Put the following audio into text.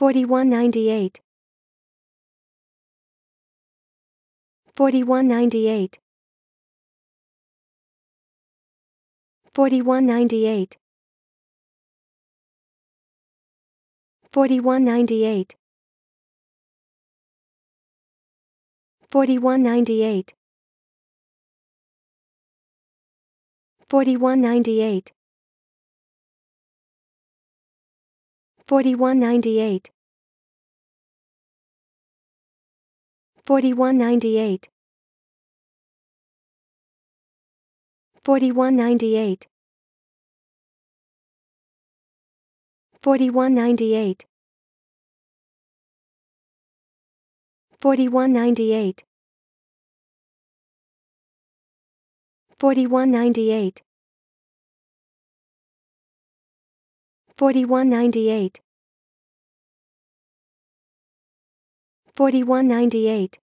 4198 4198 4198 4198 4198 4198 4198 4198 4198 4198 4198 4198 4198 4198